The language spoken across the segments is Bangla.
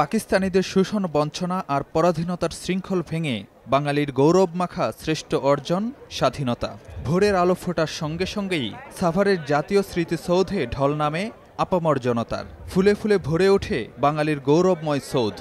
পাকিস্তানিদের শোষণ বঞ্চনা আর পরাধীনতার শৃঙ্খল ভেঙে বাঙালির গৌরব মাখা শ্রেষ্ঠ অর্জন স্বাধীনতা ভোরের আলো ফোটার সঙ্গে সঙ্গেই সাভারের জাতীয় স্মৃতিসৌধে ঢল নামে আপামর জনতার ফুলে ফুলে ভরে ওঠে বাঙালির গৌরবময় সৌধ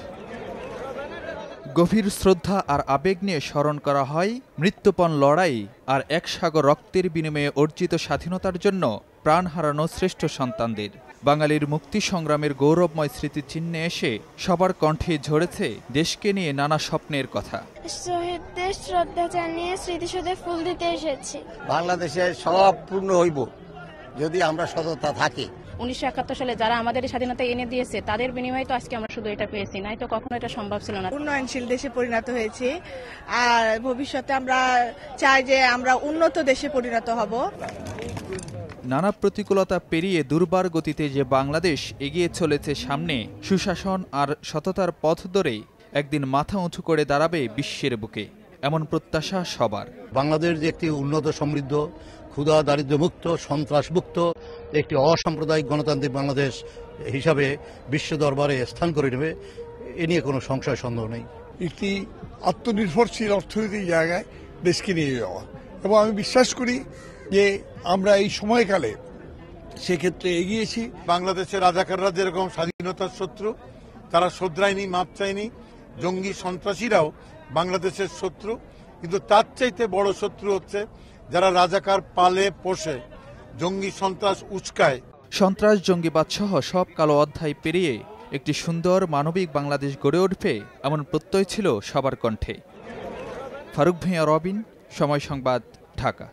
গভীর শ্রদ্ধা আর আবেগ নিয়ে স্মরণ করা হয় মৃত্যুপণ লড়াই আর এক সাগর রক্তের বিনিময়ে অর্জিত স্বাধীনতার জন্য প্রাণ হারানো শ্রেষ্ঠ সন্তানদের বাঙালির মুক্তি সংগ্রামের গৌরবময় স্মৃতি চিহ্নে এসে সবার কণ্ঠে ঝরেছে দেশকে নিয়ে নানা স্বপ্নের কথা শহীদদের শ্রদ্ধা জানিয়ে স্মৃতিসৌধে ফুল দিতে এসেছি বাংলাদেশে সব পূর্ণ হইব যদি আমরা সততা থাকি উনিশশো একাত্তর সালে যারা আমাদের স্বাধীনতা এনে দিয়েছে তাদের বিনিময়ে তো আজকে আমরা শুধু এটা পেয়েছি নাই তো কখনো এটা সম্ভব ছিল না উন্নয়নশীল দেশে পরিণত হয়েছে আর ভবিষ্যতে আমরা চাই যে আমরা উন্নত দেশে পরিণত হব নানা প্রতিকূলতা পেরিয়ে দুর্বার গতিতে যে বাংলাদেশ এগিয়ে চলেছে সামনে সুশাসন আর সততার পথ ধরে একদিন মাথা উঁচু করে দাঁড়াবে বিশ্বের বুকে এমন প্রত্যাশা সবার বাংলাদেশ যে একটি উন্নত সমৃদ্ধ ক্ষুধা দারিদ্র্যমুক্ত সন্ত্রাসমুক্ত একটি অসাম্প্রদায়িক গণতান্ত্রিক বাংলাদেশ হিসাবে বিশ্ব দরবারে স্থান করে নেবে এ নিয়ে কোনো সংশয় সন্দেহ নেই একটি আত্মনির্ভরশীল অর্থনৈতিক জায়গায় দেশকে নিয়ে যাওয়া এবং আমি বিশ্বাস করি যে আমরা এই সময়কালে সেক্ষেত্রে এগিয়েছি বাংলাদেশের রাজাকাররা যেরকম স্বাধীনতার শত্রু তারা শোধরায়নি মাপ চায়নি জঙ্গি সন্ত্রাসীরাও বাংলাদেশের শত্রু কিন্তু তার চাইতে বড় শত্রু হচ্ছে যারা রাজাকার পালে পোষে জঙ্গি সন্ত্রাস উস্কায় সন্ত্রাস জঙ্গিবাদ সহ সব কালো অধ্যায় পেরিয়ে একটি সুন্দর মানবিক বাংলাদেশ গড়ে উঠবে এমন প্রত্যয় ছিল সবার কণ্ঠে ফারুক ভূঁইয়া রবিন সময় সংবাদ ঢাকা